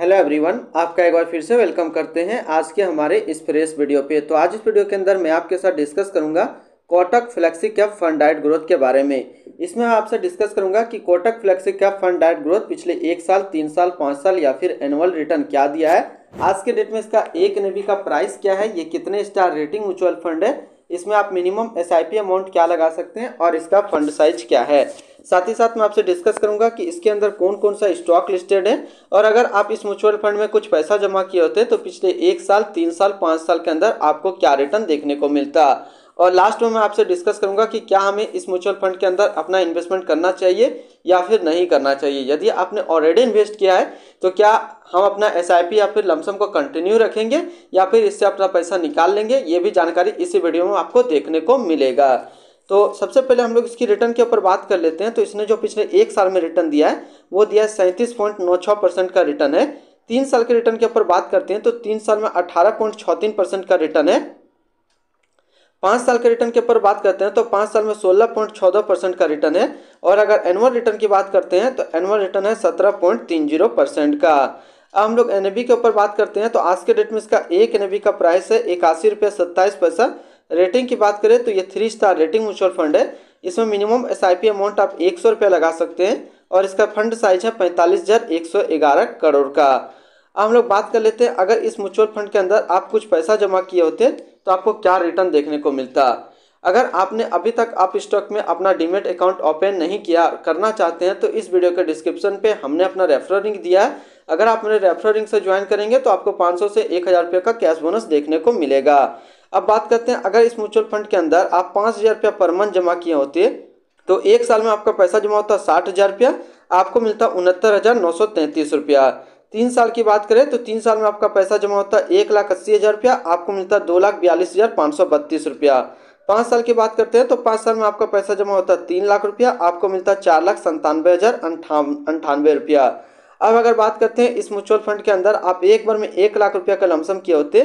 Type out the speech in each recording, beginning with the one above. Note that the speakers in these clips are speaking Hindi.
हेलो एवरीवन आपका एक बार फिर से वेलकम करते हैं आज के हमारे इस फ्रेश वीडियो पे तो आज इस वीडियो के अंदर मैं आपके साथ डिस्कस करूंगा कोटक फ्लेक्सी कैप फंड डाइट ग्रोथ के बारे में इसमें मैं आपसे डिस्कस करूंगा कि कोटक फ्लेक्सी कैप फंड डाइट ग्रोथ पिछले एक साल तीन साल पाँच साल या फिर एनुअल रिटर्न क्या दिया है आज के डेट में इसका एक एन का प्राइस क्या है ये कितने स्टार रेटिंग म्यूचुअल फंड है इसमें आप मिनिमम एस अमाउंट क्या लगा सकते हैं और इसका फंड साइज क्या है साथ ही साथ मैं आपसे डिस्कस करूंगा कि इसके अंदर कौन कौन सा स्टॉक लिस्टेड है और अगर आप इस म्यूचुअल फंड में कुछ पैसा जमा किए होते तो पिछले एक साल तीन साल पाँच साल के अंदर आपको क्या रिटर्न देखने को मिलता और लास्ट में मैं आपसे डिस्कस करूंगा कि क्या हमें इस म्यूचुअल फंड के अंदर अपना इन्वेस्टमेंट करना चाहिए या फिर नहीं करना चाहिए यदि आपने ऑलरेडी इन्वेस्ट किया है तो क्या हम अपना एस या फिर लमसम को कंटिन्यू रखेंगे या फिर इससे अपना पैसा निकाल लेंगे ये भी जानकारी इसी वीडियो में आपको देखने को मिलेगा तो सबसे पहले हम लोग इसकी रिटर्न के ऊपर बात कर लेते हैं तो इसने जो पिछले एक साल में रिटर्न दिया है वो दिया है सैंतीस पॉइंट नौ परसेंट का रिटर्न है तीन साल के रिटर्न के ऊपर बात करते हैं तो तीन साल में अठारह का रिटर्न है पाँच साल के रिटर्न के ऊपर बात करते हैं तो पाँच साल में सोलह पॉइंट चौदह परसेंट का रिटर्न है और अगर एनुअल रिटर्न की बात करते हैं तो एनुअल रिटर्न है सत्रह पॉइंट तीन जीरो परसेंट का अब हम लोग एन के ऊपर बात करते हैं तो आज के डेट में इसका एक एन का प्राइस है इक्यासी रुपये सत्ताईस पैसा रेटिंग की बात करें तो ये three star rating mutual fund है इसमें मिनिमम एस अमाउंट आप एक सौ लगा सकते हैं और इसका फंड साइज है पैंतालीस हज़ार एक सौ ग्यारह करोड़ का अब हम लोग बात कर लेते हैं अगर इस म्यूचुअल फंड के अंदर आप कुछ पैसा जमा किए होते तो आपको क्या रिटर्न देखने को मिलता अगर आपने अभी तक आप स्टॉक में अपना डीमेट अकाउंट ओपन नहीं किया करना चाहते हैं तो इस वीडियो के डिस्क्रिप्शन पे हमने अपना रेफर लिंक दिया है अगर आप मेरे रेफर लिंक से ज्वाइन करेंगे तो आपको 500 से 1000 रुपये का कैश बोनस देखने को मिलेगा अब बात करते हैं अगर इस म्यूचुअल फंड के अंदर आप पाँच हज़ार रुपया पर मंथ जमा किए होते तो एक साल में आपका पैसा जमा होता साठ हज़ार रुपया आपको मिलता उनहत्तर हज़ार नौ सौ तैंतीस रुपया तीन साल की बात करें तो तीन साल में आपका पैसा जमा होता है एक लाख अस्सी हज़ार रुपया आपको मिलता है दो लाख बयालीस हज़ार पाँच सौ बत्तीस रुपया पाँच साल की बात करते हैं तो पाँच साल में आपका पैसा जमा होता है तीन लाख रुपया आपको मिलता है चार लाख संतानवे हज़ार अंठानवे रुपया अब अगर बात करते हैं इस म्यूचुअल फंड के अंदर आप एक बार में एक लाख रुपया का लमसम किए होते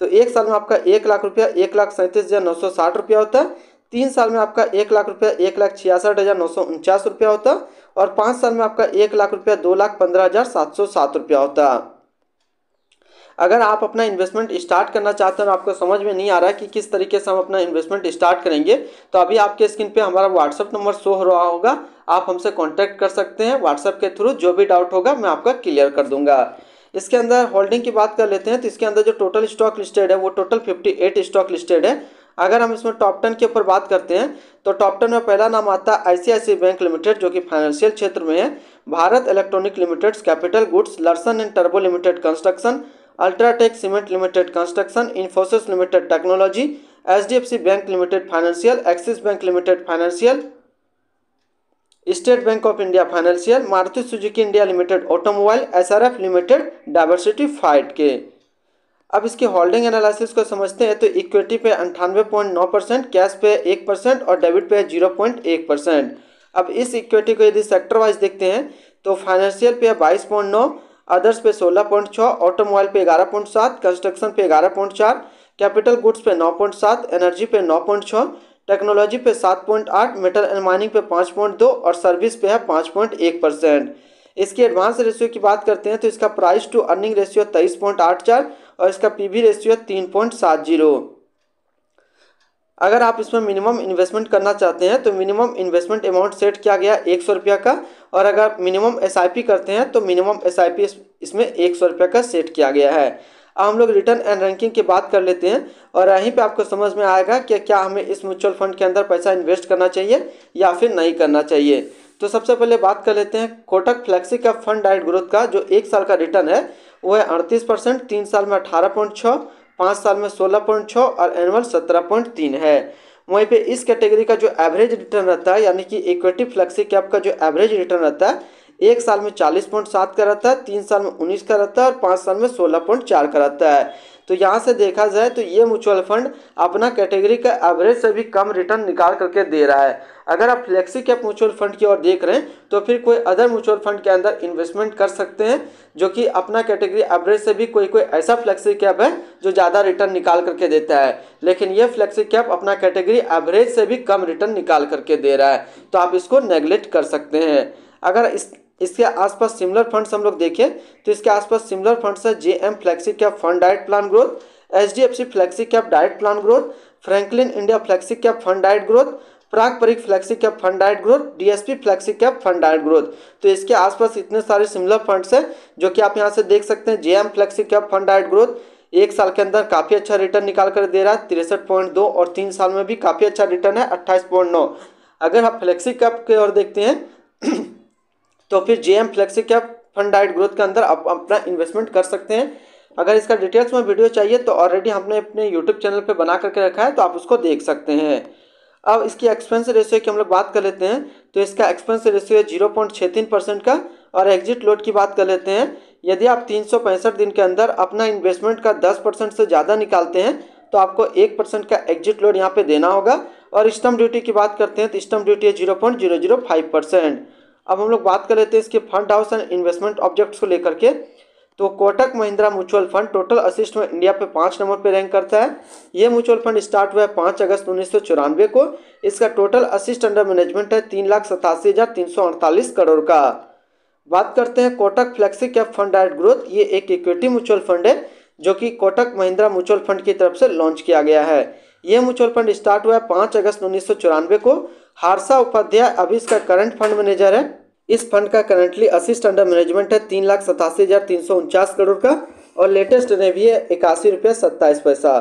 तो एक साल में आपका एक लाख रुपया एक लाख सैंतीस हज़ार नौ सौ साठ रुपया होता है तीन साल में आपका एक लाख रुपया एक लाख छियासठ हज़ार नौ सौ उनचास रुपया होता और पाँच साल में आपका एक लाख रुपया दो लाख पंद्रह हज़ार सात सौ सात रुपया होता अगर आप अपना इन्वेस्टमेंट स्टार्ट करना चाहते हैं और आपको समझ में नहीं आ रहा है कि किस तरीके से हम अपना इन्वेस्टमेंट स्टार्ट करेंगे तो अभी आपके स्क्रीन पे हमारा व्हाट्सअप नंबर शो हो रहा होगा आप हमसे कांटेक्ट कर सकते हैं व्हाट्सअप के थ्रू जो भी डाउट होगा मैं आपका क्लियर कर दूंगा इसके अंदर होल्डिंग की बात कर लेते हैं तो इसके अंदर जो टोटल स्टॉक लिस्टेड है वो total fifty eight stock listed है अगर हम इसमें टॉप टेन के ऊपर बात करते हैं तो टॉप टेन में पहला नाम आता है आई बैंक लिमिटेड जो कि फाइनेंशियल क्षेत्र में है Bharat electronic limited capital goods Larsen and टर्बो limited construction UltraTech cement limited construction Infosys limited technology H bank limited financial Axis bank limited financial State Bank of India financial Maruti Suzuki India limited automobile SRF limited diversified के अब इसके होल्डिंग एनालिसिस को समझते हैं तो इक्विटी पे अंठानवे पॉइंट नौ परसेंट कैश पे एक परसेंट और डेबिट पे जीरो पॉइंट एक परसेंट अब इस इक्विटी को यदि सेक्टर वाइज देखते हैं तो फाइनेंशियल पे बाईस पॉइंट नौ अदर्स पे सोलह पॉइंट छः ऑटोमोबाइल पे ग्यारह पॉइंट सात कंस्ट्रक्शन पे ग्यारह पॉइंट चार कैपिटल गुड्स पे नौ पॉइंट सात एनर्जी पे नौ पॉइंट छः टेक्नोलॉजी पे सात पॉइंट आठ मेटल एंड माइनिंग पे पाँच पॉइंट दो और सर्विस पे है पाँच पॉइंट एक परसेंट इसके एडवांस रेशियो की बात करते हैं तो इसका प्राइस टू अर्निंग रेशियो तेईस पॉइंट आठ चार और इसका पी वी रेशियो है तीन पॉइंट सात जीरो अगर आप इसमें मिनिमम इन्वेस्टमेंट करना चाहते हैं तो मिनिमम इन्वेस्टमेंट अमाउंट सेट किया गया एक सौ रुपया का और अगर मिनिमम पी करते हैं तो मिनिमम पी इसमें एक सौ रुपया का सेट किया गया है अब हम लोग रिटर्न एंड रैंकिंग की बात कर लेते हैं और यहीं पे आपको समझ में आएगा कि क्या हमें इस म्यूचुअल फंड के अंदर पैसा इन्वेस्ट करना चाहिए या फिर नहीं करना चाहिए तो सबसे पहले बात कर लेते हैं कोटक फ्लैक्सी का फंड डाइट ग्रोथ का जो एक साल का रिटर्न है वो है अड़तीस परसेंट तीन साल में अठारह पॉइंट छः पाँच साल में सोलह पॉइंट छः और एनुअल सत्रह पॉइंट तीन है वहीं पे इस कैटेगरी का जो एवरेज रिटर्न रहता है यानी कि इक्विटी फ्लैक्सी कैप का जो एवरेज रिटर्न रहता है एक साल में चालीस पॉइंट सात का रहता है तीन साल में उन्नीस का रहता है और पाँच साल में सोलह पॉइंट चार का रहता है तो यहाँ से देखा जाए तो ये म्यूचुअल फंड अपना कैटेगरी का एवरेज से भी कम रिटर्न निकाल करके दे रहा है अगर आप फ्लेक्सी कैप म्यूचुअल फंड की ओर देख रहे हैं तो फिर कोई अदर म्यूचुअल फंड के अंदर इन्वेस्टमेंट कर सकते हैं जो कि अपना कैटेगरी एवरेज से भी कोई कोई ऐसा फ्लेक्सी कैप है जो ज़्यादा रिटर्न निकाल करके देता है लेकिन ये फ्लेक्सी कैप अपना कैटेगरी एवरेज से भी कम रिटर्न निकाल करके दे रहा है तो आप इसको नेग्लेक्ट कर सकते हैं अगर इस इसके आसपास सिमिलर फंड्स हम लोग देखें तो इसके आसपास सिमिलर फंड्स है J M flexi cap fund direct plan growth H D F C flexi cap direct plan growth Franklin India flexi cap fund direct growth Parag Parikh flexi cap fund direct growth DSP flexi cap fund direct growth तो इसके आसपास इतने सारे सिमिलर फंड्स हैं जो कि आप यहाँ से देख सकते हैं J M flexi cap fund direct growth एक साल के अंदर काफ़ी अच्छा रिटर्न निकाल कर दे रहा है तिरसठ पॉइंट दो और तीन साल में भी काफ़ी अच्छा रिटर्न है अट्ठाईस पॉइंट नौ अगर आप फ्लेक्सी कैप की ओर देखते हैं तो फिर जे एम फ्लेक्स से क्या फंड डाइट ग्रोथ के अंदर आप अपना इन्वेस्टमेंट कर सकते हैं अगर इसका डिटेल्स में वीडियो चाहिए तो ऑलरेडी हमने अपने यूट्यूब चैनल पर बना करके रखा है तो आप उसको देख सकते हैं अब इसकी एक्सपेंस रेशियो की हम लोग बात कर लेते हैं तो इसका एक्सपेंस रेशियो है जीरो पॉइंट छः तीन परसेंट का और एग्जिट लोड की बात कर लेते हैं यदि आप तीन सौ पैंसठ दिन के अंदर अपना इन्वेस्टमेंट का दस परसेंट से ज़्यादा निकालते हैं तो आपको एक परसेंट का एग्जिट लोड यहाँ पे देना होगा और स्टम ड्यूटी की बात करते हैं तो स्टम ड्यूटी है zero point zero zero five percent अब हम लोग बात कर लेते हैं इसके fund house and investment objects को लेकर के तो Kotak Mahindra mutual fund total assets में इंडिया पे पाँच नंबर पे रैंक करता है ये म्यूचुअल फंड स्टार्ट हुआ है पाँच अगस्त उन्नीस को इसका टोटल असिस्ट अंडर मैनेजमेंट है तीन लाख सतासी हज़ार तीन सौ अड़तालीस करोड़ का बात करते हैं Kotak flexi cap fund direct growth ये एक इक्विटी म्यूचुअल फंड है जो कि कोटक महिंद्रा म्यूचुअल फंड की तरफ से लॉन्च किया गया है ये म्यूचुअल फंड स्टार्ट हुआ है पाँच अगस्त उन्नीस को हारसा उपाध्याय अभी इसका करंट फंड मैनेजर है इस फंड का करंटली असिस्ट अंडर मैनेजमेंट है तीन लाख सतासी हज़ार तीन सौ उनचास करोड़ का और लेटेस्ट ने भी है इक्यासी रुपये सत्ताईस पैसा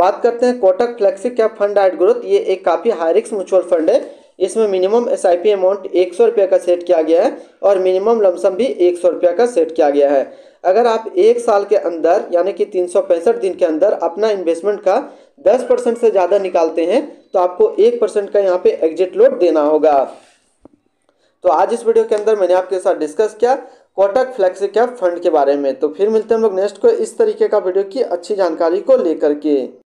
बात करते हैं कोटक फ्लेक्सी कैप फंड एट ग्रोथ ये एक काफ़ी हाई रिक्स म्यूचुअल फंड है इसमें minimum S I P amount एक सौ रुपये का सेट किया गया है और मिनिमम लमसम भी एक सौ रुपये का सेट किया गया है अगर आप एक साल के अंदर यानी कि तीन सौ पैंसठ दिन के अंदर अपना इन्वेस्टमेंट का दस परसेंट से ज़्यादा निकालते हैं तो आपको एक परसेंट का यहाँ पे एग्जिट लोड देना होगा तो आज इस वीडियो के अंदर मैंने आपके साथ डिस्कस किया कोटक फ्लैक्स कैप फंड के बारे में तो फिर मिलते हैं हम लोग नेक्स्ट को इस तरीके का वीडियो की अच्छी जानकारी को लेकर के